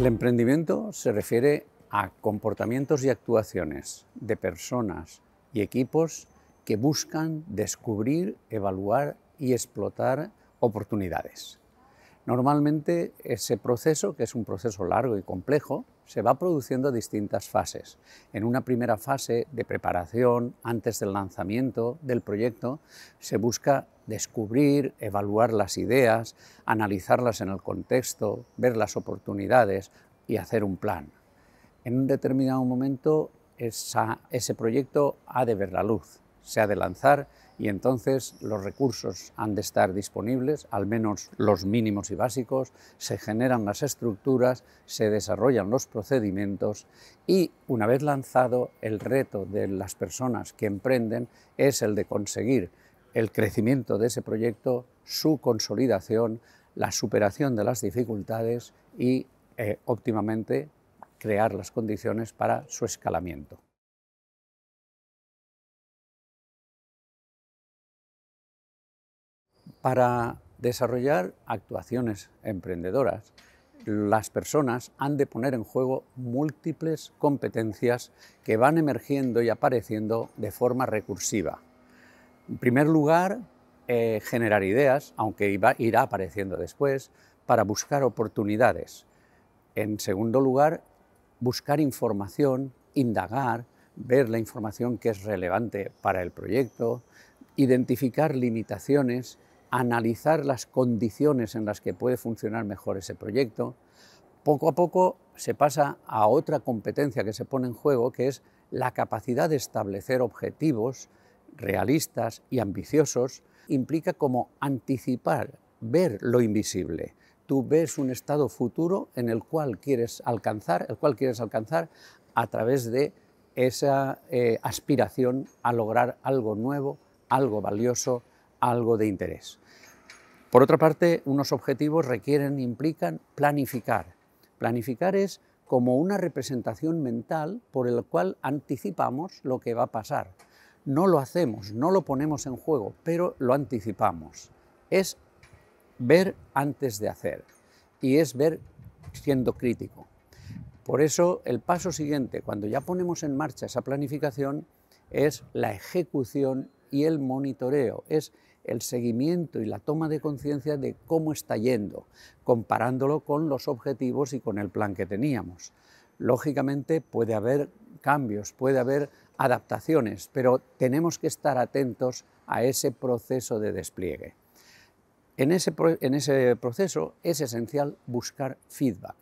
El emprendimiento se refiere a comportamientos y actuaciones de personas y equipos que buscan descubrir, evaluar y explotar oportunidades. Normalmente ese proceso, que es un proceso largo y complejo, se va produciendo a distintas fases. En una primera fase de preparación, antes del lanzamiento del proyecto, se busca descubrir, evaluar las ideas, analizarlas en el contexto, ver las oportunidades y hacer un plan. En un determinado momento ese proyecto ha de ver la luz se ha de lanzar y entonces los recursos han de estar disponibles, al menos los mínimos y básicos, se generan las estructuras, se desarrollan los procedimientos y una vez lanzado el reto de las personas que emprenden es el de conseguir el crecimiento de ese proyecto, su consolidación, la superación de las dificultades y eh, óptimamente crear las condiciones para su escalamiento. Para desarrollar actuaciones emprendedoras, las personas han de poner en juego múltiples competencias que van emergiendo y apareciendo de forma recursiva. En primer lugar, eh, generar ideas, aunque irá apareciendo después, para buscar oportunidades. En segundo lugar, buscar información, indagar, ver la información que es relevante para el proyecto, identificar limitaciones analizar las condiciones en las que puede funcionar mejor ese proyecto, poco a poco se pasa a otra competencia que se pone en juego, que es la capacidad de establecer objetivos realistas y ambiciosos, implica como anticipar, ver lo invisible. Tú ves un estado futuro en el cual quieres alcanzar, el cual quieres alcanzar a través de esa eh, aspiración a lograr algo nuevo, algo valioso, algo de interés. Por otra parte, unos objetivos requieren, implican planificar. Planificar es como una representación mental por el cual anticipamos lo que va a pasar. No lo hacemos, no lo ponemos en juego, pero lo anticipamos. Es ver antes de hacer y es ver siendo crítico. Por eso el paso siguiente, cuando ya ponemos en marcha esa planificación, es la ejecución y el monitoreo, es el seguimiento y la toma de conciencia de cómo está yendo, comparándolo con los objetivos y con el plan que teníamos. Lógicamente puede haber cambios, puede haber adaptaciones, pero tenemos que estar atentos a ese proceso de despliegue. En ese, en ese proceso es esencial buscar feedback,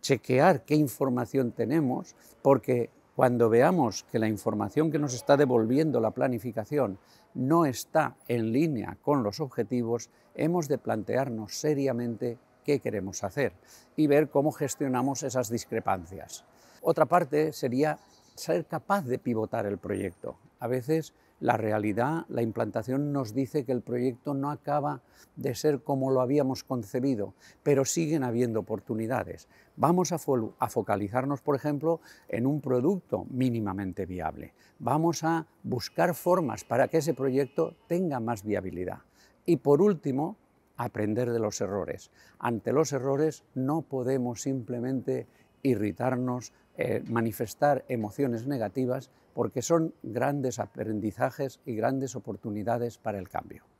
chequear qué información tenemos, porque cuando veamos que la información que nos está devolviendo la planificación no está en línea con los objetivos, hemos de plantearnos seriamente qué queremos hacer y ver cómo gestionamos esas discrepancias. Otra parte sería ser capaz de pivotar el proyecto. A veces la realidad, la implantación nos dice que el proyecto no acaba de ser como lo habíamos concebido, pero siguen habiendo oportunidades. Vamos a, focalizarnos, por ejemplo, en un producto mínimamente viable. Vamos a buscar formas para que ese proyecto tenga más viabilidad. Y por último, aprender de los errores. Ante los errores no podemos simplemente irritarnos, eh, manifestar emociones negativas, porque son grandes aprendizajes y grandes oportunidades para el cambio.